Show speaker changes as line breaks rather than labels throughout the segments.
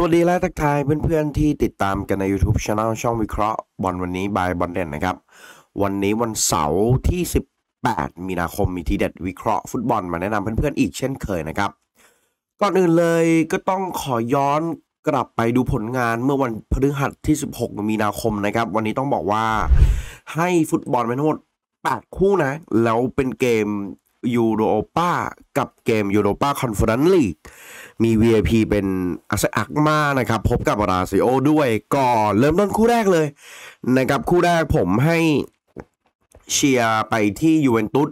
สวัสดีและทักทายเพื่อนๆที่ติดตามกันใน YouTube c h anel ช่องวิเคราะห์บอลวันนี้บายบอลเด่นนะครับวันนี้วันเสาร์ที่ 18 มีนาคมมีทีเด็ดวิเคราะห์ฟุตบอลมาแนะนำเพื่อนๆอีกเช่นเคยนะครับก่อนอื่นเลยก็ต้องขอย้อนกลับไปดูผลงานเมื่อวันพฤหัสที่ 16 มีนาคมนะครับวันนี้ต้องบอกว่าให้ฟุตบอลไปทั้งหมด 8 คู่นะแล้วเป็นเกมยูโรปากับเกมยูโรปาคอนเฟอเรนซ์ลีกมี VIP เป็นอาเซอักมานะครับ พบกับราซิโอด้วยก่อนเริ่มต้นคู่แรกเลยนะครับคู่แรกผมให้เชียร์ไปที่ยูเวนตุส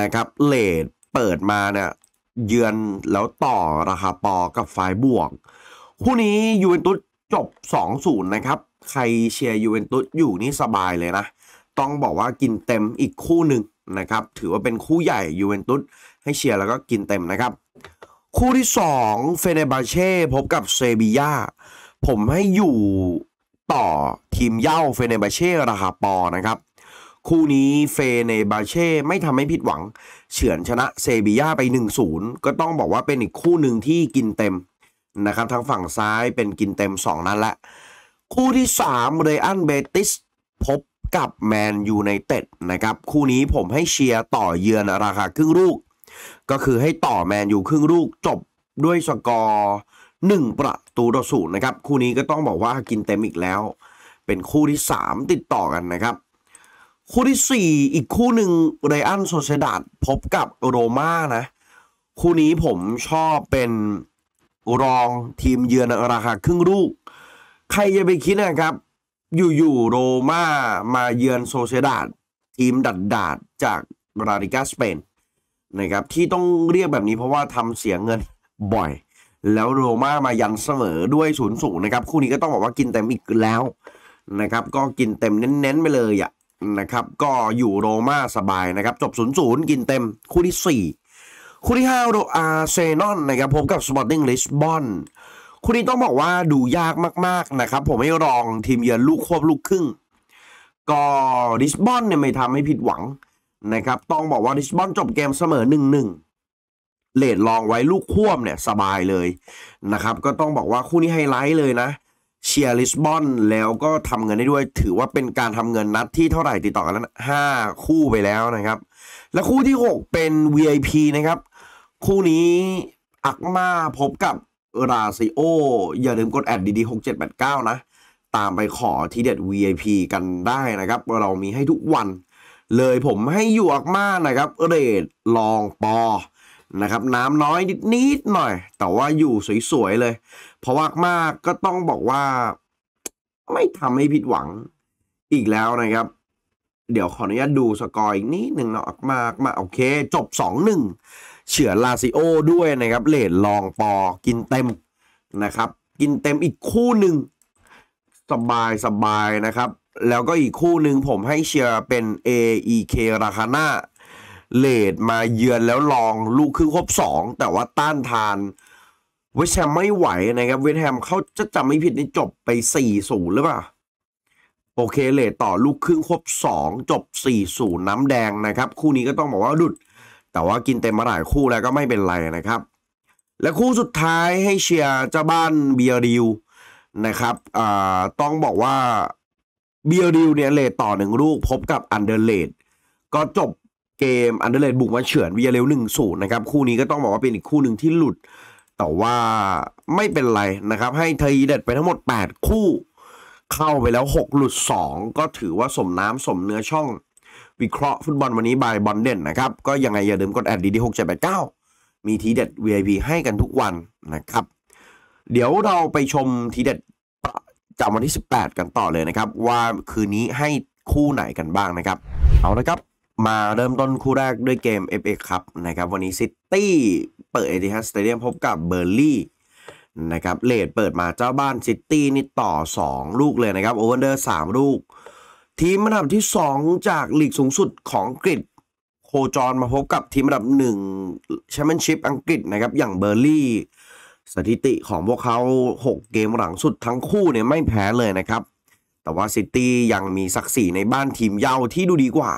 นะครับเลดเปิดมาเนี่ยเยือนแล้วต่อราคาปอกับฝ่ายบวกคู่นี้ยูเวนตุสจบ2-0นะครับ ใครเชียร์ยูเวนตุสอยู่นี่สบายเลยนะ ต้องบอกว่ากินเต็มอีกคู่หนึ่งนะครับถือว่าเป็นคู่ใหญ่ยูเวนตุสให้เชียร์แล้วก็กินเต็มนะครับ คู่ที่2เฟเนบาเช่พบกับเซบียาผมให้อยู่ต่อทีมเย่าเฟเนบาเช่ราคาปอนะครับ คู่นี้เฟเนบาเช่ไม่ทำให้ผิดหวังเฉือนชนะเซบียาไป 1-0 ก็ต้องบอกว่าเป็นอีกคู่หนึ่งที่กินเต็ม นะครับทางฝั่งซ้ายเป็นกินเต็ม 2 นันแหละ คู่ที่3เรอันเบติส พบกับแมนยูไนเต็ดนะครับ คู่นี้ผมให้เชียร์ต่อเยือนราคาครึ่งลูก ก็คือให้ต่อแมนยูครึ่งลูก จบด้วยสกอร์หนึ่งประตูต่อศูนย์นะครับ คู่นี้ก็ต้องบอกว่ากินเต็มอีกแล้ว เป็นคู่ที่ 3 ติดต่อกันนะครับ คู่ที่ 4 อีกคู่หนึ่งไรอันโซเซดาดพบกับโรม่านะคู่นี้ผมชอบเป็น รองทีมเยือนราคาครึ่งลูก ใครจะไปคิดนะครับอยู่ๆโรม่ามาเยือนโซเซดาดทีมดัดดาดจากบราดิกาสเปนนะครับที่ต้องเรียกแบบนี้เพราะว่าทำเสียเงินบ่อย แล้วโรม่ามายันเสมอด้วยศูนย์สูงนะครับ คู่นี้ก็ต้องบอกว่ากินเต็มอีกแล้วนะครับก็กินเต็มเน้นๆไปเลยอ่ะนะครับก็อยู่โรม่าสบายนะครับ จบศูนย์ศูนย์กินเต็มคู่ที่ 4 คู่ที่ 5โรอาเซนอนนะครับพบกับสปอร์ติ้งลิสบอนคู่นี้ต้องบอกว่าดูยากมากๆนะครับ ผมให้รองทีมเยือนลูกควบลูกครึ่ง ก็ดิสบอนเนี่ยไม่ทำให้ผิดหวังนะครับต้องบอกว่าดิสบอนจบเกมเสมอหนึ่งหนึ่งเลดลองไว้ลูกควบเนี่ยสบายเลยนะครับก็ต้องบอกว่าคู่นี้ไฮไลท์เลยนะเชียร์ลิสบอนแล้วก็ทำเงินได้ด้วย ถือว่าเป็นการทำเงินนัดที่เท่าไหร่ติดต่อกัน แล้วห้าคู่ไปแล้วนะครับ และคู่ที่ 6 เป็น VIP นะครับ คู่นี้อักมาพบกับราซิโออย่าลืมกดแอดดีดีหกเจ็ดแปดเก้านะ ตามไปขอทีเด็ด VIP กันได้นะครับ เรามีให้ทุกวัน เลยผมให้หยวกมากนะครับ เรดลองปอนะครับ น้ำน้อยนิดๆหน่อย แต่ว่าอยู่สวยๆเลย เพราะว่ามากก็ต้องบอกว่า ไม่ทำให้ผิดหวังอีกแล้วนะครับ เดี๋ยวขออนุญาตดูสกอร์อีกนิดหนึ่งเนาะมากมาโอเค จบสองหนึ่งเฉือลาซิโอด้วยนะครับเลดลองปอกินเต็ม นะครับ กินเต็มอีกคู่หนึ่งสบายสบายนะครับ แล้วก็อีกคู่หนึ่งผมให้เชียร์เป็น AEK ราคาน่าเลดมาเยือนแล้วลองลูกคือครบ 2 แต่ว่าต้านทานเวสแฮมไม่ไหวนะครับเวสแฮมเขาจะจำไม่ผิดในจบไป4 0หรือเปล่าโอเคเลดต่อลูกครึ่งครบ 2 จบ4 0น้ำแดงนะครับคู่นี้ก็ต้องบอกว่าดุดแต่ว่ากินเต็มมาหลายคู่แล้วก็ไม่เป็นไรนะครับ และคู่สุดท้ายให้เชียร์เจ้าบ้านเบียร์ดิวนะครับต้องบอกว่าเบียร์ดิวเนี่ยเลทต่อหนึ่งลูกพบกับอันเดอร์เลดก็จบเกมอันเดอร์เลดบุกมาเฉือนเบียร์เลวหนึ่งศูนย์นะครับคู่นี้ก็ต้องบอกว่าเป็นอีกคู่หนึ่งที่หลุด แต่ว่าไม่เป็นไรนะครับให้ไทยเด็ดไปทั้งหมด 8 คู่เข้าไปแล้ว 6 หลุด 2 ก็ถือว่าสมน้ำสมเนื้อช่องวิเคราะห์ฟุตบอลวันนี้บายบอลเด่นนะครับ ก็ยังไงอย่าลืมกดแอดดีดีหกเจ็ดแปดเก้ามีทีเด็ด VIP ให้กันทุกวันนะครับ เดี๋ยวเราไปชมทีเด็ดจากวันที่ 18 กันต่อเลยนะครับ ว่าคืนนี้ให้คู่ไหนกันบ้างนะครับ เอาละครับ มาเริ่มต้นคู่แรกด้วยเกม FA ครับนะครับ วันนี้ซิตี้เปิดเอติฮัสสเตเดียมพบกับเบอร์ลี่นะครับเลดเปิดมาเจ้าบ้านซิตี้นี่ต่อ 2 ลูกเลยนะครับโอเวอร์เดอร์3ลูกทีมอันดับที่ 2 จาก ลีกสูงสุดของอังกฤษ โคจรมาพบกับทีมอันดับ 1 แชมเปี้ยนชิพอังกฤษนะครับอย่างเบอร์ลี่ สถิติของพวกเขา 6 เกมหลังสุดทั้งคู่เนี่ยไม่แพ้เลยนะครับ แต่ว่าซิตี้ยังมีศักดิ์ศรีในบ้านทีมเย้าที่ดูดีกว่า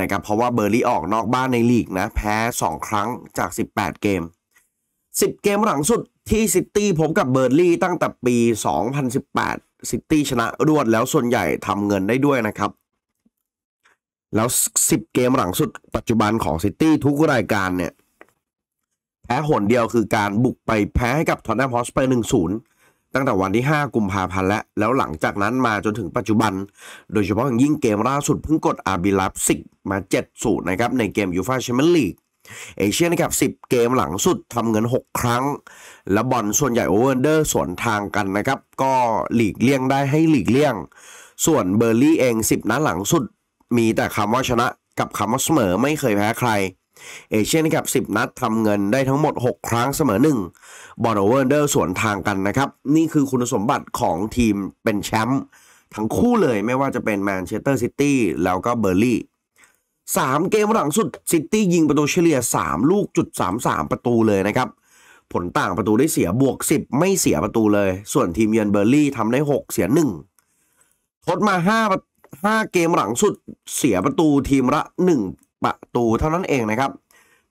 นะครับเพราะว่าเบอร์ลี่ออกนอกบ้านในลีกนะ แพ้ 2 ครั้งจาก 18 เกม 10 เกมหลังสุดที่ซิตี้พบกับเบอร์ลี่ตั้งแต่ปี 2018ซิตี้ชนะรวดแล้วส่วนใหญ่ทำเงินได้ด้วยนะครับ แล้ว 10 เกมหลังสุดปัจจุบันของซิตี้ทุกรายการเนี่ยแพ้หนเดียวคือการบุกไปแพ้ให้กับทอนแนมฮอสไป1-0ตั้งแต่วันที่ 5 กุมภาพันธ์แล้วแล้วหลังจากนั้นมาจนถึงปัจจุบัน โดยเฉพาะอย่างยิ่งเกมล่าสุดเพิ่งกดอาร์บิลับสิกมา7-0นะครับในเกมยูฟาแชมเปี้ยนลีกเอเชียนครับ 10 เกมหลังสุดทำเงิน 6 ครั้ง และบอลส่วนใหญ่โอเวอร์เดอร์สวนทางกันนะครับ ก็หลีกเลี่ยงได้ให้หลีกเลี่ยง ส่วนเบอร์ลี่เอง 10 นัดหลังสุด มีแต่คำว่าชนะกับคำว่าเสมอไม่เคยแพ้ใคร เอเชียนครับ 10 นัดทำเงินได้ทั้งหมด 6 ครั้งเสมอ1บอลโอเวอร์เดอร์สวนทางกันนะครับ นี่คือคุณสมบัติของทีมเป็นแชมป์ทั้งคู่เลยไม่ว่าจะเป็นแมนเชสเตอร์ซิตี้แล้วก็เบอร์ลี่สามเกมหลังสุดซิตี้ยิงประตูเฉลี่ยสามลูกจุดสสามามประตูเลยนะครับ ผลต่างประตูได้เสียบวกสิบไม่เสียประตูเลย ส่วนทีมเยือนเบอร์ลี่ทำได้หกเสียหนึ่งทดมาหห้า้าเกมหลังสุดเสียประตูทีมละหนึ่งประตูเท่านั้นเองนะครับ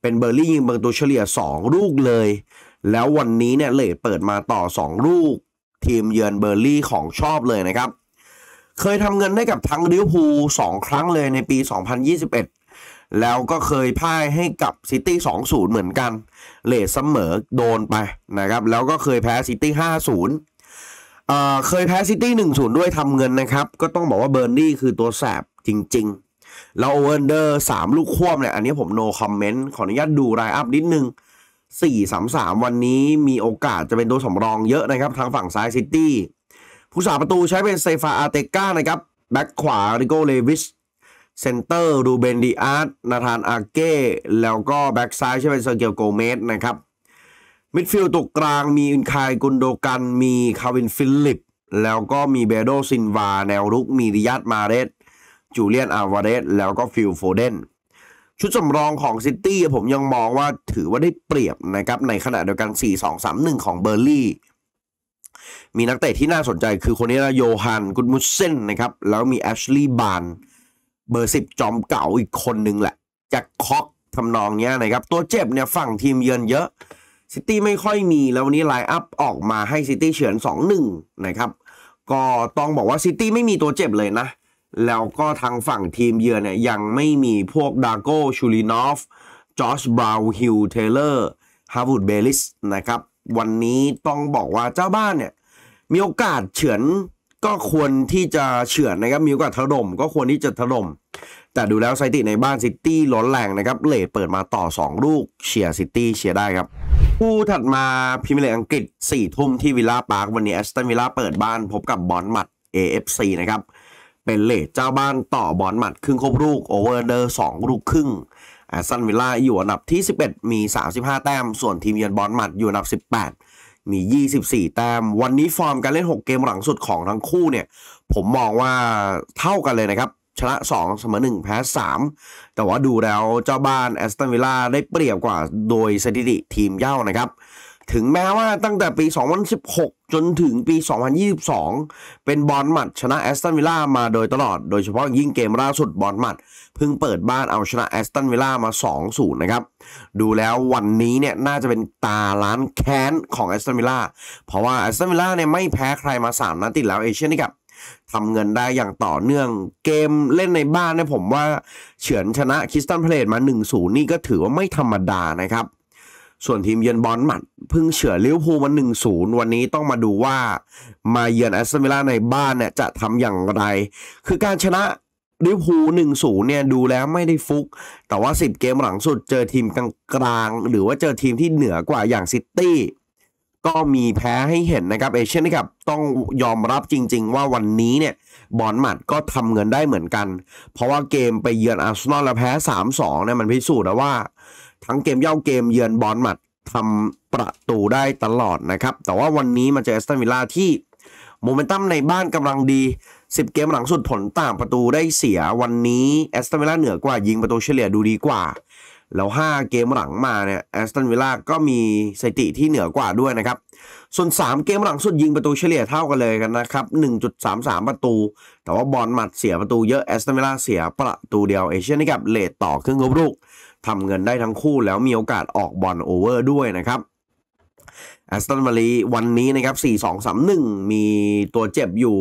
เป็นเบอร์ลี่ยิงประตูเฉลี่ยสองลูกเลย แล้ววันนี้เนี่ยเลดเปิดมาต่อสองลูกทีมเยือนเบอร์ลี่ของชอบเลยนะครับเคยทำเงินได้กับทั้งลิเวอร์พูลสองครั้งเลยในปี 2021 แล้วก็เคยพ่ายให้กับซิตี้ 2-0 เหมือนกัน เลทเสมอโดนไปนะครับ แล้วก็เคยแพ้ซิตี้ 5-0เอ่อเคยแพ้ซิตี้ 1-0 ด้วยทำเงินนะครับ ก็ต้องบอกว่าเบอร์นี่คือตัวแสบ จริงๆแล้วโอเวอร์เดอร์3ลูกควบเนี่ย อันนี้ผมโนคอมเมนต์ขออนุญาตดูรายอัพนิดนึง4-3-3 วันนี้มีโอกาสจะเป็นตัวสำรองเยอะนะครับทางฝั่งซ้ายซิตี้ผู้สาประตูใช้เป็นเซฟาอาเตก้านะครับแบ็กขวาริโกเลวิชเซนเตอร์ดูเบนดิอาร์ตนาธานอาเก้แล้วก็แบ็กซ้ายใช้เป็นเซอร์เกียวโกเมสนะครับมิดฟิลด์ตกกลาง มีอินคายกุนโดกัน มีคาวินฟิลิป แล้วก็มีเบโดซินวา แนวรุก มีดิยัตมาเรสจูเลียนอาวาเรสแล้วก็ฟิลโฟเดนชุดสำรองของซิตี้ผมยังมองว่าถือว่าได้เปรียบนะครับในขณะเดียวกัน 4-2-3-1 ของเบอร์ลี่มีนักเตะที่น่าสนใจคือคนนี้นะโยฮันกุนมุสเซนนะครับแล้วมีแอชลีย์บานเบอร์สิบจอมเก่าอีกคนนึงแหละจากคอกทำนองเนี้ยนะครับ ตัวเจ็บเนี่ยฝั่งทีมเยือนเยอะ ซิตี้ไม่ค่อยมีแล้ววันนี้ไลน์อัพออกมาให้ซิตี้เฉือน2-1นะครับก็ต้องบอกว่าซิตี้ไม่มีตัวเจ็บเลยนะ แล้วก็ทางฝั่งทีมเยือนเนี่ยยังไม่มีพวกดาโก้ชูลินอฟจอชบราวฮิลเทเลอร์ฮาร์วูดเบลิสนะครับวันนี้ต้องบอกว่าเจ้าบ้านเนี่ยมีโอกาสเฉือนก็ควรที่จะเฉือนนะครับมีโอกาสถล่มก็ควรที่จะถล่มแต่ดูแล้วไซติในบ้านซิตี้ล้นแรงนะครับเลทเปิดมาต่อ 2 ลูกเชียร์ซิตี้เชียร์ได้ครับคู่ถัดมาพิมพ์เลอังกฤษ4ี่ทุ่มที่วิลล่าพาร์ควันนี้แอสตันวิลล่าเปิดบ้าน พบกับบอนมัด AFC นะครับเป็นเลทเจ้าบ้านต่อบอนมัดครึ่งครบลูกโอเวอร์เดอร์สองลูกครึ่งแอสตซันวิลล่าอยู่อันดับที่ 11 มี 35 แต้ม ส่วนทีมเยือนบอลมัดอยู่อันดับ 18 มี 24 แต้มวันนี้ฟอร์มการเล่น 6 เกมหลังสุดของทั้งคู่เนี่ย ผมมองว่าเท่ากันเลยนะครับชนะ2เสมอ1แพ้3แต่ว่าดูแล้วเจ้าบ้านแอสตันวิลล่าได้เปรียบกว่าโดยสถิติทีมเย่านะครับถึงแม้ว่าตั้งแต่ปี 2016 จนถึงปี 2022 เป็นบอลหมัดชนะแอสตันวิลล่ามาโดยตลอด โดยเฉพาะยิ่งเกมล่าสุดบอลหมัดเพิ่งเปิดบ้านเอาชนะแอสตันวิลล่ามา 2-0 นะครับ ดูแล้ววันนี้เนี่ยน่าจะเป็นตาล้านแค้นของแอสตันวิลล่า เพราะว่าแอสตันวิลล่าเนี่ยไม่แพ้ใครมา 3นัดติดแล้ว เอเชียนี่รับ ทำเงินได้อย่างต่อเนื่องเกมเล่นในบ้านเนี่ยผมว่า เฉือนชนะคิสตันเพลตมา 1-0 นี่ก็ถือว่าไม่ธรรมดานะครับส่วนทีมเยือนบอลมัดเพิ่งเฉือลิเวอร์พูลมา1นศูนย์วันนี้ต้องมาดูว่ามาเยือนแอสตันวิลล่าในบ้านเนี่ยจะทำอย่างไร คือการชนะลิเวอร์พูลหนึ่งศูนย์เนี่ยดูแล้วไม่ได้ฟุก แต่ว่า 10 เกมหลังสุดเจอทีมกลางๆ หรือว่าเจอทีมที่เหนือกว่าอย่างซิตี้ ก็มีแพ้ให้เห็นนะครับเอเชียนนะครับต้องยอมรับจริงๆว่าวันนี้เนี่ยบอลหมัดก็ทำเงินได้เหมือนกัน เพราะว่าเกมไปเยือนอาร์เซนอลแล้วแพ้ 3-2เนี่ยมันพิสูจน์แล้วว่าทั้งเกมเย่าเกมเยือนบอลมัดทำประตูได้ตลอดนะครับแต่ว่าวันนี้มาเจอแอสตันวิลล่าที่โมเมนตัมในบ้านกำลังดี 10 เกมหลังสุดผลต่างประตูได้เสียวันนี้แอสตันวิลล่าเหนือกว่ายิงประตูเฉลี่ยดูดีกว่า แล้ว 5 เกมหลังมาเนี่ยแอสตันวิลล่าก็มีสถิติที่เหนือกว่าด้วยนะครับส่วน 3 เกมหลังสุดยิงประตูเฉลี่ยเท่ากันเลยกันนะครับ1.33 ประตู แต่ว่าบอลหมัดเสียประตูเยอะแอสตันวิลล่าเสียประตูเดียวเอเชียนนี่กับเลทต่อครึ่งลูกทำเงินได้ทั้งคู่แล้วมีโอกาสออกบอลโอเวอร์ด้วยนะครับแอสตันมารีวันนี้นะครับ 4-2-3-1 มีตัวเจ็บอยู่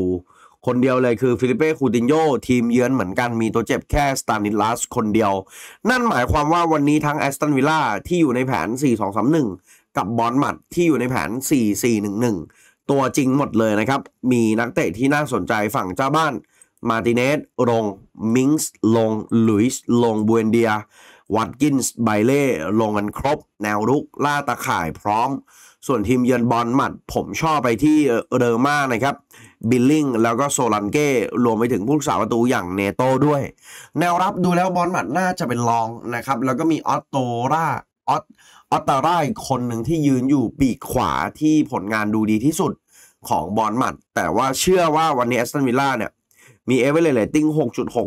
คนเดียวเลยคือฟิลิเป้คูตินโยทีมเยือนเหมือนกันมีตัวเจ็บแค่สตานิลัสคนเดียว นั่นหมายความว่าวันนี้ทั้งแอสตันวิลล่าที่อยู่ในแผน 4-2-3-1 กับบอลมัดที่อยู่ในแผน 4-4-1-1 ตัวจริงหมดเลยนะครับ มีนักเตะที่น่าสนใจฝั่งเจ้าบ้านมาติเนสลงมิงส์ลงลุยส์ลงบูเอนเดียวัดกินส์ไบเล่ลงกันครบ แนวรุกล่าตาข่ายพร้อม ส่วนทีมเยือนบอลหมัด ผมชอบไปที่เรอมานะครับบิลลิงแล้วก็โซลันเก้รวมไปถึงผู้สาประตูอย่างเนโต้ด้วย แนวรับดูแล้วบอลหมัดน่าจะเป็นรองนะครับแล้วก็มีออตโตราออตออตตาร่าคนหนึ่งที่ยืนอยู่ปีกขวาที่ผลงานดูดีที่สุดของบอลหมัด แต่ว่าเชื่อว่าวันนี้แอสตันวิลล่าเนี่ยมีเอเวอเรตติ้ง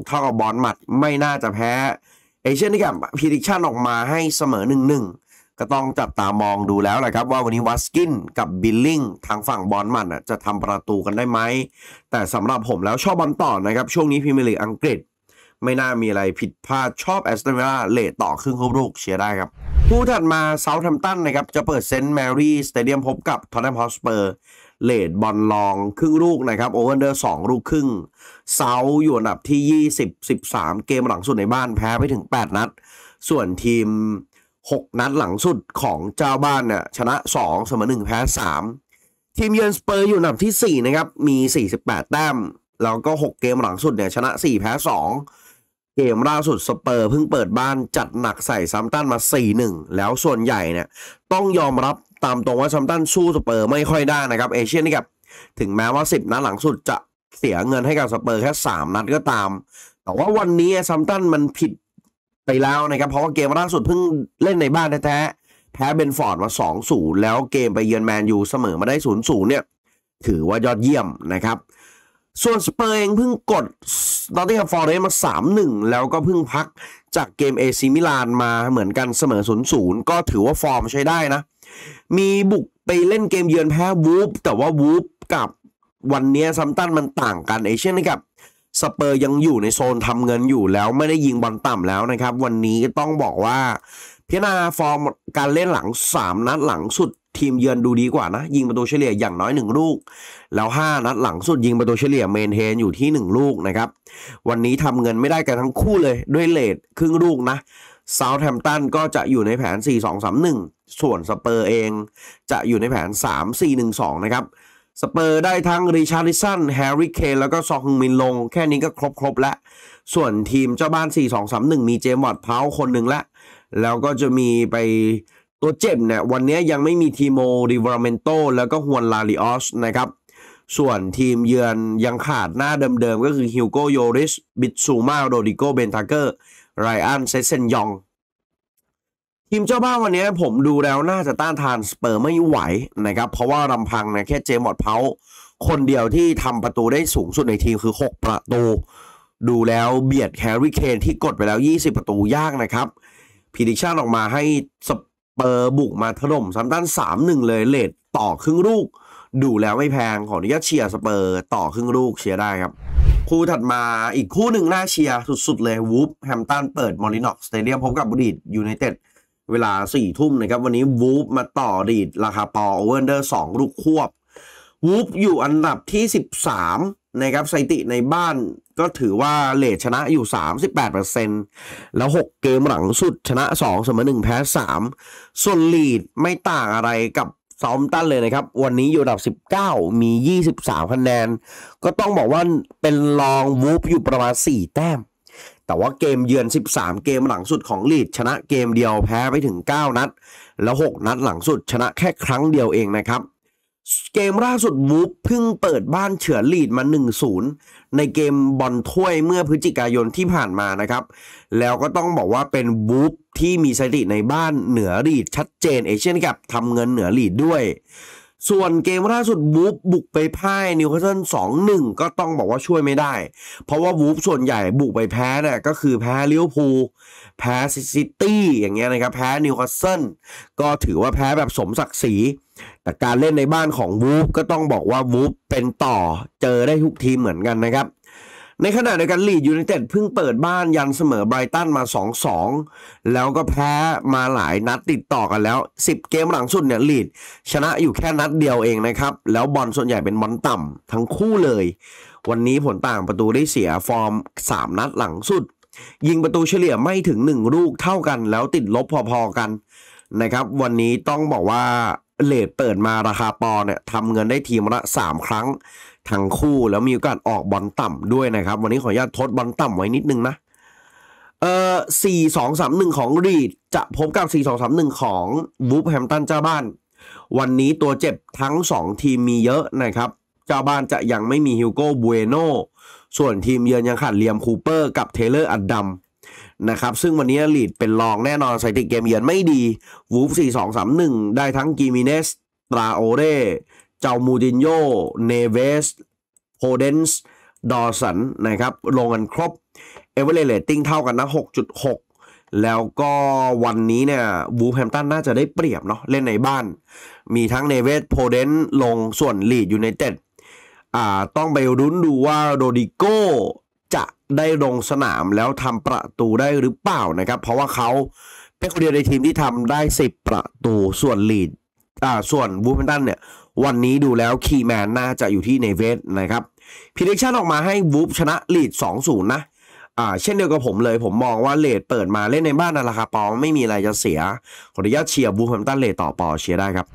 6.6 เท่ากับบอลหมัดไม่น่าจะแพ้เชียนนี่รับพีดิชันออกมาให้เสมอหนึ่งหนึ่งก็ต้องจับตามองดูแล้วแหละครับว่าวันนี้วัสกิน กับบิลลิงทางฝั่งบอลมันจะทำประตูกันได้ไหมแต่สำหรับผมแล้วชอบบอลต่อนะครับช่วงนี้พิเมีร์ลีอังกฤษ ไม่น่ามีอะไรผิดพลาดชอบแอสตันวิลล่าเลทต่อครึ่งลูก เชียร์ได้ครับผู้ถัดมาเซาท์แฮมป์ตันนะครับจะเปิดเซนต์แมรี่สเตเดียมพบกับทอตแนมฮอสเปอร์เลดบอลลองครึ่งลูกนะครับโอเวอร์เดอร์สองลูกครึ่งเซาอยู่อันดับที่ 20 13 เกมหลังสุดในบ้านแพ้ไปถึง 8 นัด ส่วนทีม 6 นัดหลังสุดของเจ้าบ้านเนี่ยชนะ2เสมอ1แพ้ 3 ทีมเยือนสเปอร์อยู่อันดับที่ 4 นะครับ มี 48 แต้ม แล้วก็ 6 เกมหลังสุดเนี่ยชนะ 4 แพ้ 2 เกมล่าสุดสเปอร์เพิ่งเปิดบ้านจัดหนักใส่ซัมตันมา 4-1 แล้วส่วนใหญ่เนี่ยต้องยอมรับตามตรงว่าซัมตันสู้สเปอร์ไม่ค่อยได้นะครับเอเชียนี่รับถึงแม้ว่า 10 นัดหลังสุดจะเสียเงินให้กับสเปอร์แค่สามนัดก็ตาม แต่ว่าวันนี้ซัมตันมันผิดไปแล้วนะครับ เพราะว่าเกมล่าสุดเพิ่งเล่นในบ้านแท้ แพ้เบนฟอร์ดมา2-0แล้วเกมไปเยือนแมนยูเสมอมาได้0-0เนี่ยถือว่ายอดเยี่ยมนะครับ ส่วนสเปอร์เองเพิ่งกดนอตติงแฮมฟอร์เรสมา3งแล้วก็เพิ่งพักจากเกมเอซิมิลานมาเหมือนกันเสมอศศููนนย์ย์ก็ถือว่าฟอร์มใช้ได้นะ มีบุกไปเล่นเกมเยือนแพ้วูฟแต่ว่าวูฟกับวันนี้ซัมตันมันต่างกันเอเชียนกับสเปอร์ยังอยู่ในโซนทำเงินอยู่แล้วไม่ได้ยิงบอลต่ำแล้วนะครับวันนี้ต้องบอกว่าพิจารณาฟอร์มการเล่นหลัง 3 นัดหลังสุดทีมเยือนดูดีกว่านะ ยิงประตูเฉลี่ยอย่างน้อย 1 ลูก แล้ว 5 นัดหลังสุดยิงประตูเฉลี่ยเมนเทนอยู่ที่ 1 ลูกนะครับ วันนี้ทำเงินไม่ได้กันทั้งคู่เลยด้วยเลทครึ่งลูกนะเซาท์แฮมตันก็จะอยู่ในแผน4 2 3 1 ส่วนสเปอร์เอง จะอยู่ในแผน 3 4 1 2 นะครับสเปอร์ได้ทั้ง ริชาร์ลิสัน แฮร์รี่เคน แล้วก็ซองมินลง แค่นี้ก็ครบครบแล้ว ส่วนทีมเจ้าบ้าน 4-2-3-1 มีเจมส์วัตเพาคนหนึ่งแล้ว แล้วก็จะมีไปตัวเจ็บเนี่ยวันนี้ยังไม่มีทีโม ดิวร์เมนโต แล้วก็ฮวนลาลิออสนะครับ ส่วนทีมเยือนยังขาดหน้าเดิมๆก็คือ ฮิวโกโยริส บิตซูมาโรดิโกเบนทาเกอร์ ไรอันเซเซนยองทีมเจ้าบ้านวันนี้ผมดูแล้วน่าจะต้านทานสเปอร์ไม่ไหวนะครับเพราะว่าลำพังนะแค่เจมอดเพาคนเดียวที่ทำประตูได้สูงสุดในทีมคือ 6 ประตู ดูแล้วเบียดแคร์ร่เคนที่กดไปแล้ว 20 ประตูยากนะครับพิดิชั่นออกมาให้สเปอร์บุกมาถล่มซัมตัน3-1 เลยเลดต่อครึ่งลูก ดูแล้วไม่แพงขออนุญาตเชียร์สเปอร์ต่อครึ่งลูกเชียร์ได้ครับคู่ถัดมาอีกคู่หนึ่งน่าเชียร์สุดๆ เลยวูฟแฮมตันเปิดมอริโนกสเตเดียมพบกับบุรีดยูไนเต็ดเวลา4ี่ทุ่มนะครับวันนี้วูฟมาต่อดีดราคาปอโอเวอร์เดอร์สองลูกควบวูฟอยู่อันดับที่ 13นะครับสถิติในบ้านก็ถือว่าเลทชนะอยู่ 38%แล้ว 6 เกมหลังสุดชนะ2เสมอ1แพ้ 3 ส่วนลีดไม่ต่างอะไรกับซอมตันเลยนะครับ วันนี้อยู่อันดับ 19 มี 23คะแนนก็ต้องบอกว่าเป็นรองวูฟอยู่ประมาณ 4 แต้มแต่ว่าเกมเยือน 13 เกมหลังสุดของลีด ชนะเกมเดียวแพ้ไปถึง 9 นัด แล้ว 6 นัดหลังสุดชนะแค่ครั้งเดียวเองนะครับ เกมล่าสุดวูฟเพิ่งเปิดบ้านเฉือนลีดมา 1-0 ในเกมบอลถ้วยเมื่อพฤศจิกายนที่ผ่านมานะครับ แล้วก็ต้องบอกว่าเป็นวูฟที่มีสถิติในบ้านเหนือลีดชัดเจนเอเชียนกับทำเงินเหนือลีดด้วยส่วนเกมล่าสุดวูฟบุกไปพ่ายนิวคาสเซิลสองหนึ่งก็ต้องบอกว่าช่วยไม่ได้ เพราะว่าวูฟส่วนใหญ่บุกไปแพ้เนี่ยก็คือแพ้เลี้ยวพูแพ้ซิตี้อย่างเงี้ยนะครับแพ้นิวคาสเซิลก็ถือว่าแพ้แบบสมศักดิ์ศรี แต่การเล่นในบ้านของวูฟก็ต้องบอกว่าวูฟเป็นต่อเจอได้ทุกทีมเหมือนกันนะครับในขณะเดียวกันลีดยูไนเต็ดเพิ่งเปิดบ้านยันเสมอไบรตันมา 2-2 แล้วก็แพ้มาหลายนัดติดต่อกันแล้ว 10 เกมหลังสุดเนี่ยลีดชนะอยู่แค่นัดเดียวเองนะครับ แล้วบอลส่วนใหญ่เป็นบอลต่ำทั้งคู่เลย วันนี้ผลต่างประตูได้เสียฟอร์ม 3 นัดหลังสุด ยิงประตูเฉลี่ยไม่ถึง 1 ลูกเท่ากันแล้วติดลบพอๆกันนะครับ วันนี้ต้องบอกว่าเลดเปิดมาราคาปอเนี่ยทำเงินได้ทีมละ3 ครั้งทั้งคู่แล้วมีโอกาสออกบอลต่ำด้วยนะครับ วันนี้ขออนุญาตทดบอลต่ำไว้นิดนึงนะเอ่อสี่สองสามหนึ่งของรีด จะพบกับสี่สองสามหนึ่งของบูฟแฮมตันเจ้าบ้าน วันนี้ตัวเจ็บทั้งสองทีมมีเยอะนะครับเจ้าบ้านจะยังไม่มีฮิวโก้บูเอโนส่วนทีมเยือนยังขาดเลียมคูเปอร์กับเทเลอร์อัดดัมนะครับ ซึ่งวันนี้ลีดเป็นรองแน่นอนสถิติเกมเยือนไม่ดีวูฟสี่สองสามหนึ่งได้ทั้งกิมิเนสตราโอเรเจ้ามูดินโย่เนเวสโพเดนส์ดอสัน นะครับ ลงกันครบ เอเวอร์เรตติ้งเท่ากันนะ6.6 แล้วก็วันนี้เนี่ย วูแฮมตันน่าจะได้เปรียบเนาะ เล่นในบ้าน มีทั้งเนเวสโพเดนลงส่วนลีดอยู่ในเต็ด อ่า ต้องไปรุ้นดูว่าโดดิโกจะได้ลงสนามแล้วทำประตูได้หรือเปล่านะครับ เพราะว่าเขาเป็นคนเดียวในทีมที่ทำได้ 10 ประตูส่วนลีด อ่า ส่วนวูแฮมตันเนี่ยวันนี้ดูแล้วคีแมนน่าจะอยู่ที่เนเวสนะครับพิเดชันออกมาให้วูฟชนะลีด2-0นะอ่าเช่นเดียวกับผมเลย ผมมองว่าเลดเปิดมาเล่นในบ้านนั่นแหละครับปอไม่มีอะไรจะเสีย ขออนุญาตเชียร์บูแฮมตันเลดต่อปอเชียร์ได้ครับ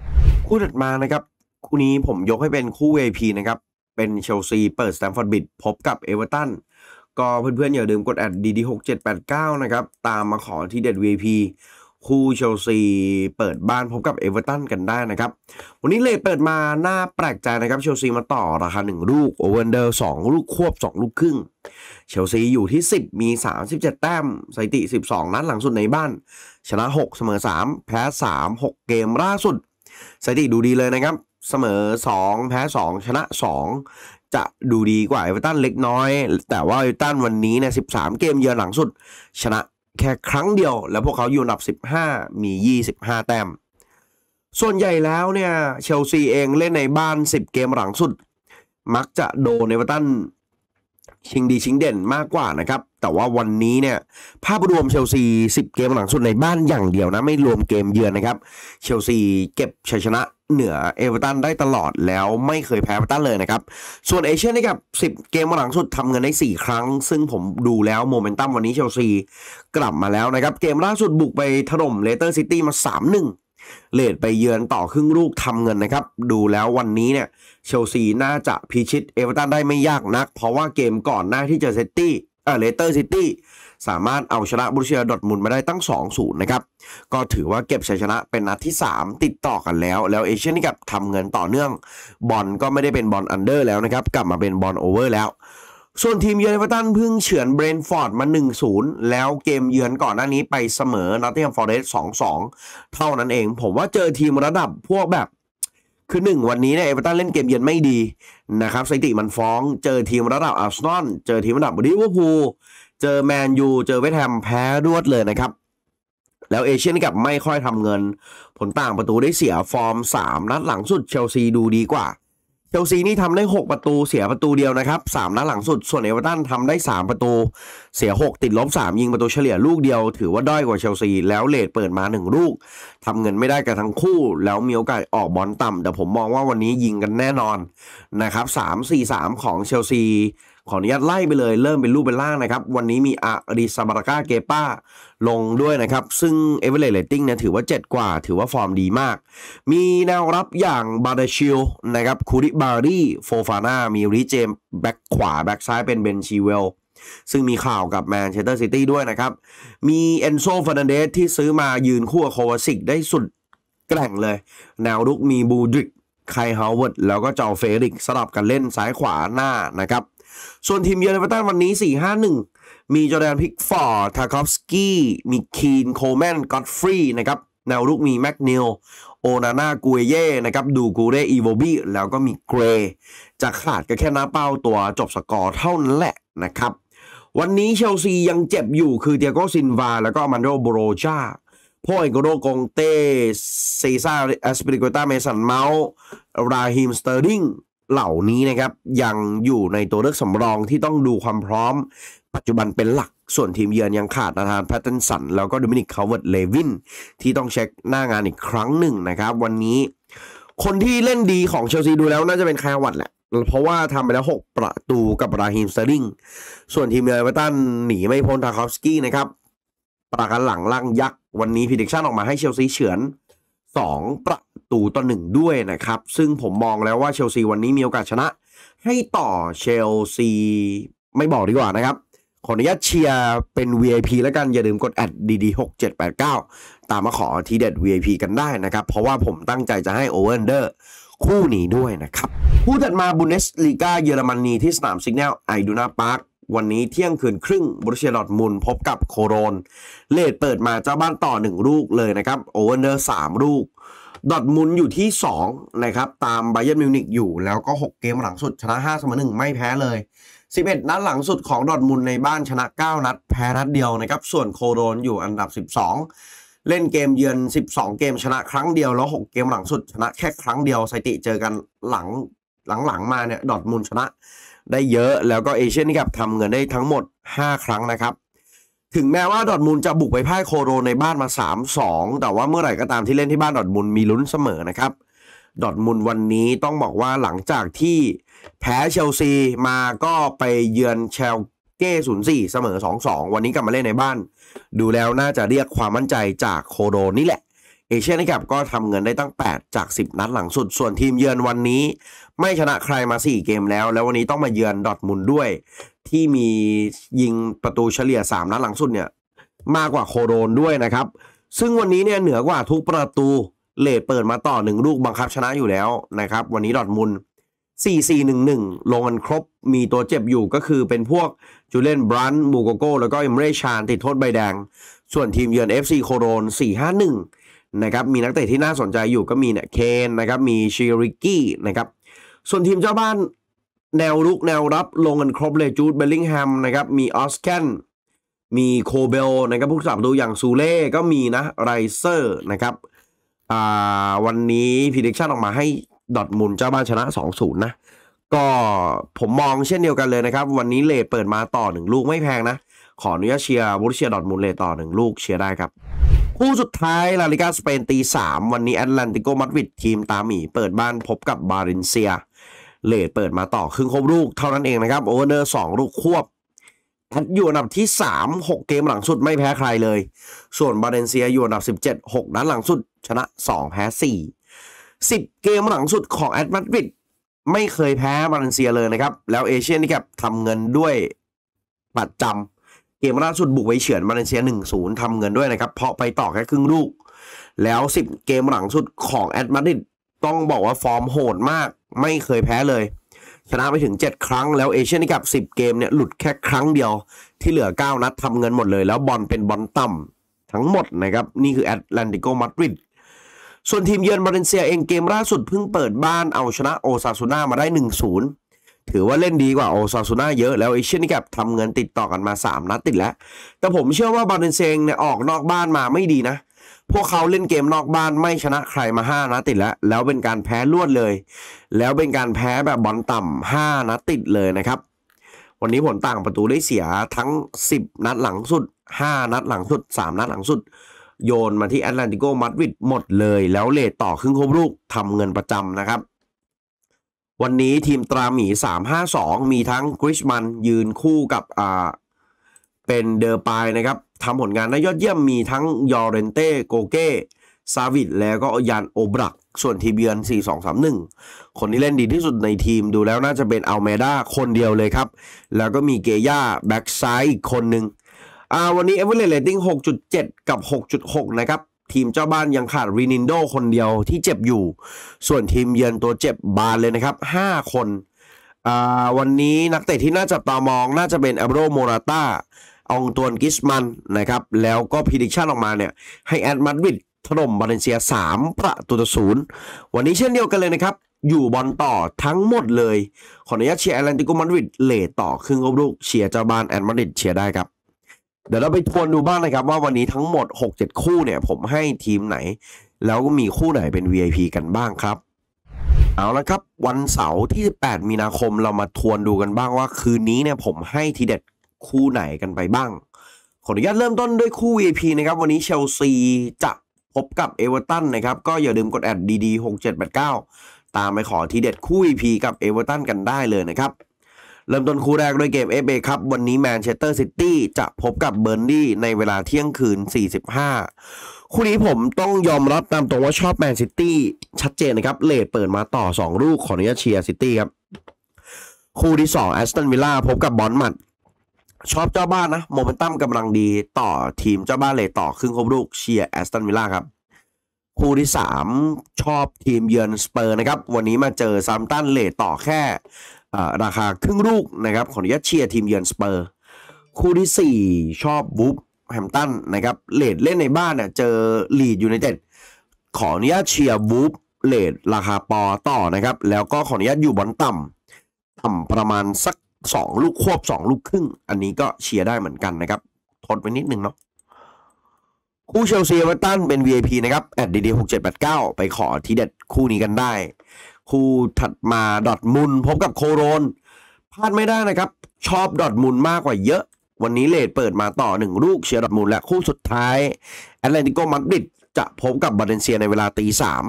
คู่ถัดมานะครับ คู่นี้ผมยกให้เป็นคู่เวพีนะครับ เป็นเชลซีเปิดสแตมฟอร์ดบิดพบกับเอเวอร์ตันก็เพื่อนๆอย่าลืมกดแอดดีดีหกเจ็ดแปดเก้านะครับ ตามมาขอที่เด็ด VIP คู่เชลซีเปิดบ้านพบกับเอเวอร์ตันกันได้นะครับ วันนี้เลทเปิดมาหน้าแปลกใจนะครับเชลซีมาต่อราคา 1 ลูกโอเวนเดอร์ 2 ลูกควบ 2 ลูกครึ่ง เชลซีอยู่ที่ 10 มี 37 แต้มสถิติ 12 นัดหลังสุดในบ้าน ชนะ6เสมอ3 แพ้ 3 6 เกมล่าสุดสถิติดูดีเลยนะครับเสมอ2แพ้ 2 ชนะ 2 จะดูดีกว่าเอเวอร์ตันเล็กน้อย แต่ว่าเอเวอร์ตันวันนี้เนี่ย13 เกมเยือนหลังสุดชนะแค่ครั้งเดียว แล้วพวกเขาอยู่อันดับ 15 มี 25 แต้มส่วนใหญ่แล้วเนี่ยเชลซีเองเล่นในบ้าน 10 เกมหลังสุด มักจะโดนเอเวอร์ตัน ชิงดีชิงเด่นมากกว่านะครับแต่ว่าวันนี้เนี่ยภาพรวมเชลซี 10 เกมหลังสุดในบ้านอย่างเดียวนะไม่รวมเกมเยือนนะครับ เชลซีเก็บชัยชนะเหนือเอเวอร์ตันได้ตลอดแล้วไม่เคยแพ้เอเวอร์ตันเลยนะครับ ส่วนเอเชียนนี่กับ 10 เกมหลังสุดทำเงินได้4ครั้ง ซึ่งผมดูแล้วโมเมนตัมวันนี้เชลซีกลับมาแล้วนะครับเกมล่าสุดบุกไปถล่มเลสเตอร์ซิตี้มา 3-1 เลดไปเยือนต่อครึ่งลูกทำเงินนะครับดูแล้ววันนี้เนี่ยเชลซีน่าจะพิชิตเอเวอร์ตันได้ไม่ยากนักเพราะว่าเกมก่อนหน้าที่เจอเซตตี้เออเลเตอร์ซิตี้สามารถเอาชนะบรูเชียดอทมุนมาได้ตั้ง2-0นะครับ ก็ถือว่าเก็บชัยชนะเป็นนัดที่ 3 ติดต่อกันแล้ว แล้วเอเชียนี่กับทำเงินต่อเนื่องบอลก็ไม่ได้เป็นบอลอันเดอร์แล้วนะครับ กลับมาเป็นบอลโอเวอร์แล้ว ส่วนทีมเยือนเอเวอร์ตันเพิ่งเฉือนเบรนฟอร์ดมา1-0แล้วเกมเยือนก่อนหน้านี้ไปเสมอนอตติงแมฟอร์เรสต์2-2 เท่านั้นเอง ผมว่าเจอทีมระดับพวกแบบคือหนึ่ง วันนี้เนี่ย เอเวอร์ตันเล่นเกมเยือนไม่ดีนะครับสติมันฟ้องเจอทีมระดับอาร์เซนอลเจอทีมระดับลิเวอร์พูลเจอแมนยูเจอเวสแฮมแพ้รวดเลยนะครับ แล้วเอเชียนกับไม่ค่อยทำเงิน ผลต่างประตูได้เสียฟอร์ม 3 นัดหลังสุดเชลซีดูดีกว่าชลซีนี่ทำได้ 6 ประตูเสียประตูเดียวนะครับสามนัดหลังสุด ส่วนเอเวอร์ตันทำได้ 3 ประตูเสีย 6 ติดลบ 3 ยิงประตูเฉลี่ยลูกเดียว ถือว่าด้อยกว่าเชลซี แล้วเลดเปิดมา 1 ลูกทำเงินไม่ได้กับทั้งคู่ แล้วมีโอกาสออกบอลต่ำแต่ผมมองว่าวันนี้ยิงกันแน่นอนนะครับสามสี่สามของเชลซีขออนุญาตไล่ไปเลย เริ่มเป็นรูปเป็นล่างนะครับ วันนี้มีอาริซาบาร์กาเกป้าลงด้วยนะครับ ซึ่งเอเวอเรสต์เรตติ้งเนี่ยถือว่า 7 กว่าถือว่าฟอร์มดีมาก มีแนวรับอย่างบาร์เดชิลนะครับคูริบารีโฟฟาน่ามีริเจมแบ็กขวา แบ็กซ้ายเป็นเบนชีเวลซึ่งมีข่าวกับแมนเชสเตอร์ซิตี้ด้วยนะครับ มีเอนโซฟานเดสที่ซื้อมายืนคู่กับโควาสิกได้สุดแกร่งเลย แนวรุกมีบูดริกไคฮาวเวิร์ดแล้วก็จอเฟริกสลับกันเล่นซ้ายขวาหน้านะครับส่วนทีมเยอรมันวันนี้ 4-5-1 มีจอแดน พิกฟอร์ทาคอฟสกี้ มีคีนโคลแมนกอตฟรี นะครับ แนวรุกมีแม็กนิล โอนาน่า กูเย่ นะครับ ดูกูเรอีโวบี้ แล้วก็มีเกร จะขาดก็แค่น้าเป้าตัวจบสกอร์เท่านั้นแหละนะครับ วันนี้เชลซียังเจ็บอยู่คือเดียโกซินวา แล้วก็มันโดโบโรชา พ่อเอกโรกงเต้เซซ่าแอสปิริโกต้าเมสัน เมาส์ราฮิม สเตอร์ดิงเหล่านี้นะครับยังอยู่ในตัวเลือกสำรองที่ต้องดูความพร้อม ปัจจุบันเป็นหลักส่วนทีมเยือนยังขาดนาธานแพตเทนสัน แล้วก็โดมินิกคาวเวิร์ดเลวิน ที่ต้องเช็คหน้างานอีกครั้งหนึ่งนะครับ วันนี้คนที่เล่นดีของเชลซีดูแล้วน่าจะเป็นคายวัตแหละ เพราะว่าทำไปแล้ว 6 ประตูกับราฮิมสเตอริงส่วนทีมเยือนเวอร์ตันหนีไม่พ้นทาคอฟสกี้นะครับประกันหลังล่างยักษ์วันนี้พิเดกชันออกมาให้เชลซีเฉือน2 ประตูต่อหนึ่งด้วยนะครับ ซึ่งผมมองแล้วว่าเชลซีวันนี้มีโอกาสชนะ ให้ต่อเชลซี ไม่บอกดีกว่านะครับขออนุญาตเชียร์เป็น VIP แล้วกันอย่าลืมกดแอดดีๆหกเจ็ดแปดเก้าตามมาขอทีเด็ด VIP กันได้นะครับ เพราะว่าผมตั้งใจจะให้โอเวอร์เดอร์คู่นี้ด้วยนะครับผู้ถัดมาบุนเนสลีกาเยอรมนีที่สนามซิกแนลไอดูนาพาร์ควันนี้เที่ยงคืนครึ่งบรุเชียดอดมุลพบกับโคโรนเลดเปิดมาเจ้าบ้านต่อ1ลูกเลยนะครับโอเวอร์เดอร์สลูกดอทมุนอยู่ที่2นะครับตามไบเยนมิวนิกอยู่แล้วก็6เกมหลังสุดชนะ5เสมอ1ไม่แพ้เลย 11 นัดหลังสุดของดอทมุนในบ้านชนะ 9 นัดแพ้นัดเดียวนะครับส่วนโคโรนอยู่อันดับ 12 เล่นเกมเยือน 12 เกมชนะครั้งเดียวแล้ว 6 เกมหลังสุด ชนะแค่ครั้งเดียวสติเจอกันหลังหลังงมาเนี่ยดอทมุนชนะได้เยอะแล้วก็เอเชียนนี่ครับทำเงินได้ทั้งหมด 5 ครั้งนะครับถึงแม้ว่า ดอทมูลจะบุกไปพ่ายโคโรในบ้านมา 3-2 แต่ว่าเมื่อไหร่ก็ตามที่เล่นที่บ้านดอทมูลมีลุ้นเสมอนะครับ ดอทมูลวันนี้ต้องบอกว่าหลังจากที่แพ้เชลซีมาก็ไปเยือนเชลเก้ศูนย์สี่เสมอ 2-2 วันนี้กลับมาเล่นในบ้าน ดูแล้วน่าจะเรียกความมั่นใจจากโคโรนี่แหละเอเชียนคับก็ทำเงินได้ตั้ง 8 จาก 10 นัดหลังสุด ส่วนทีมเยือนวันนี้ ไม่ชนะใครมา 4 เกมแล้ว แล้ววันนี้ต้องมาเยือนดอทมุนด้วย ที่มียิงประตูเฉลี่ย 3 นัดหลังสุดเนี่ยมากกว่าโคโรนด้วยนะครับ ซึ่งวันนี้เนี่ยเหนือกว่าทุกประตูเลดเปิดมาต่อ 1 ลูกบังคับชนะอยู่แล้วนะครับวันนี้ดอทมุน4-4-1-1ลงกันครบมีตัวเจ็บอยู่ก็คือเป็นพวกจูเลนบรันมูโกโก้ แล้วก็เอมเรชานติดโทษใบแดง ส่วนทีมเยือน FC โคโรน4-5-1นะครับมีนักเตะที่น่าสนใจอยู่ก็มีเนี่ยเคนนะครับมีชิริกี้นะครับส่วนทีมเจ้าบ้านแนวรุกแนวรับลงกันครบเลยจูดเบลลิงแฮมนะครับมีออสแคนมีโคเบลนะครับผู้สาปรูอย่างซูเล่ก็มีนะไรเซอร์นะครับวันนี้พิเดชั่นออกมาให้ดอทมุนเจ้าบ้านชนะ 2-0 นะก็ผมมองเช่นเดียวกันเลยนะครับ วันนี้เลทเปิดมาต่อ1ลูกไม่แพงนะ ขออนุญาตเชียร์บุรุเชียดอทมุนเลทต่อ 1 ลูกเชียร์ได้ครับคู่สุดท้ายลาลิกาสเปนตีสามวันนี้แอตแลนติโกมาดริดทีมตาหมีเปิดบ้านพบกับบาเรนเซียเลดเปิดมาต่อครึ่งครบลูก เท่านั้นเองนะครับ โอเวอร์เนอร์สองลูกควบออยู่อันดับที่ 3 6 เกมหลังสุดไม่แพ้ใครเลย ส่วนบาเลนเซียอยู่อันดับ 17 6 นัดหลังสุดชนะ 2 แพ้ 4 10 เกมหลังสุดของแอตมาดริดไม่เคยแพ้บาเลนเซียเลยนะครับ แล้วเอเชียนนี่ครับทำเงินด้วยบัตรจำเกมล่าสุดบุกไปเฉือนมาเลเซีย 1-0ทำเงินด้วยนะครับ เพราะไปต่อแค่ครึ่งลูก แล้ว 10 เกมหลังสุดของแอตมาดิดต้องบอกว่าฟอร์มโหดมากไม่เคยแพ้เลยชนะไปถึง 7 ครั้งแล้วเอเชียนกับ 10 เกมเนี่ยหลุดแค่ครั้งเดียว ที่เหลือ 9 นัดทำเงินหมดเลย แล้วบอลเป็นบอลต่ำทั้งหมดนะครับ นี่คือแอตแลนติโกมาดริดส่วนทีมเยือนมาเลเซียเองเกมล่าสุดเพิ่งเปิดบ้านเอาชนะโอซาซูน่ามาได้ 1-0ถือว่าเล่นดีกว่า โอซาซูน่าเยอะแล้วเอเชียนนี่กับทำเงินติดต่อกันมา 3 นัดติดแล้ว แต่ผมเชื่อว่าบอลเดนเซงเนี่ยออกนอกบ้านมาไม่ดีนะ พวกเขาเล่นเกมนอกบ้านไม่ชนะ ใครมา 5 นัดติดแล้ว แล้วเป็นการแพ้รวดเลย แล้วเป็นการแพ้แบบบอลต่ำ5นัดติดเลยนะครับ วันนี้ผลต่างประตูได้เสียทั้ง 10 นัดหลังสุด 5 นัดหลังสุด 3 นัดหลังสุด โยนมาที่แอตแลนติโกมาดริดหมดเลยแล้วเลทต่อครึ่งครบลูกทำเงินประจำนะครับวันนี้ทีมตราหมี 352 มีทั้งกริชมันยืนคู่กับอ่าเป็นเดอร์ปายนะครับทำผลงานได้ยอดเยี่ยมมีทั้งยอเรนเต้โกเก้ซาวิดแล้วก็ยานโอบรักส่วนทีเบียน 4231 คนที่เล่นดีที่สุดในทีมดูแล้วน่าจะเป็นอัลเมดาคนเดียวเลยครับ แล้วก็มีเกย่าแบ็กซ้ายอีกคนหนึ่ง วันนี้เอเวอร์เรตติ้ง6.7 กับ 6.6 นะครับทีมเจ้าบ้านยังขาดรินินโดคนเดียวที่เจ็บอยู่ ส่วนทีมเยือนตัวเจ็บบานเลยนะครับ 5 คน วันนี้นักเตะที่น่าจับตามองน่าจะเป็นอับโรโมราตาองตวนกิสมันนะครับแล้วก็พิดิชั่นออกมาเนี่ยให้แอดมาดริดถล่มบาเลนเซีย3 ประตูต่อศูนย์วันนี้เช่นเดียวกันเลยนะครับ อยู่บอลต่อทั้งหมดเลย ขออนุญาตเชียร์แอตเลนติโกมาดริดเลทต่อครึ่งลูกเชียร์เจ้าบ้านแอตมาดริดเชียร์ได้ครับเดี๋ยวเราไปทวนดูบ้างนะครับ ว่าวันนี้ทั้งหมด 6-7 คู่เนี่ย ผมให้ทีมไหน แล้วก็มีคู่ไหนเป็น VIP กันบ้างครับ เอาละครับวันเสาร์ที่ 18 มีนาคมเรามาทวนดูกันบ้างว่าคืนนี้เนี่ยผมให้ทีเด็ดคู่ไหนกันไปบ้างขออนุญาตเริ่มต้นด้วยคู่ VIP นะครับวันนี้เชลซีจะพบกับเอเวอร์ตันนะครับก็อย่าลืมกดแอดดีดีหกเจ็ดแปดเก้าตามไปขอทีเด็ดคู่ v i p กับเอเวอร์ตันกันได้เลยนะครับเริ่มต้นคู่แรกด้วยเกม FA ครับวันนี้แมนเชสเตอร์ซิตี้จะพบกับเบอร์นี่ในเวลาเที่ยงคืน 45 คู่นี้ผมต้องยอมรับตามตรงว่าชอบแมนซิตี้ชัดเจนนะครับเลดเปิดมาต่อ 2 ลูกขออนุญาตเชียร์ซิตี้ครับคู่ที่2แอสตันวิลล่าพบกับบอลมัด ชอบเจ้าบ้านนะโมเมนตัมกำลังดีต่อทีมเจ้าบ้านเลยต่อครึ่งครบลูก เชียร์แอสตันวิลล่าครับ คู่ที่ 3 ชอบทีมเยือนสเปอร์นะครับวันนี้มาเจอซัมตันเลตต่อแค่ราคาครึ่งลูกนะครับ ขออนุญาตเชียร์ทีมเยือนสเปอร์ คู่ที่ 4 ชอบวูฟแฮมตันนะครับเลดเล่นในบ้านเนี่ยเจอลีดอยู่ในเต็ด ขออนุญาตเชียร์วูฟเลดราคาปอต่อนะครับ แล้วก็ขออนุญาตอยู่บอลต่ำต่ำประมาณสัก 2 ลูกควบ 2 ลูกครึ่ง อันนี้ก็เชียร์ได้เหมือนกันนะครับทดไปนิดนึงเนาะ คู่เชลซีเอเวอร์ตันเป็น VIP นะครับ แอดดีดีหกเจ็ดแปดเก้าไปขอทีเด็ดคู่นี้กันได้คู่ถัดมาดอทมุน พบกับโคโรนพลาดไม่ได้นะครับ ชอบดอทมุนมากกว่าเยอะ วันนี้เลดเปิดมาต่อหนึ่งลูก เชียร์ดอทมุนและคู่สุดท้ายแอตเลติโกมาดริดจะพบกับบาเลนเซียในเวลาตีสาม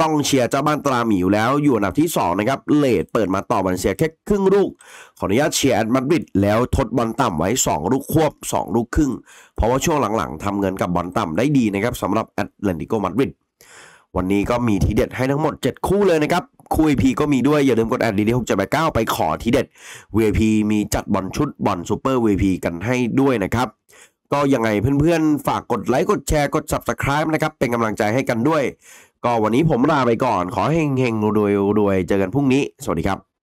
ต้องเชียร์เจ้าบ้านตราหมีอยู่แล้วอยู่อันดับที่2นะครับเลดเปิดมาต่อบาเลนเซียแค่ครึ่งลูก ขออนุญาตเชียร์แอตมาดริดแล้วทดบอลต่ำไว้2ลูกควบ2ลูกครึ่ง เพราะว่าช่วงหลัง ๆ ทำเงินกับบอลต่ำได้ดีนะครับสำหรับแอตเลติโกมาดริดวันนี้ก็มีทีเด็ดให้ทั้งหมด 7 คู่เลยนะครับคู่อพีก็มีด้วยอย่าลืมกดแอดดีดีหกเจ็ดแปดเก้าไปขอทีเด็ด v พีมีจัดบอลชุดบอลซูเปอร์ v พีกันให้ด้วยนะครับ ก็ยังไงเพื่อนๆ ฝากกดไลค์ กดแชร์กด Subscribe นะครับ เป็นกำลังใจให้กันด้วย ก็วันนี้ผมลาไปก่อน ขอเฮงๆรวยๆเจอกันพรุ่งนี้ สวัสดีครับ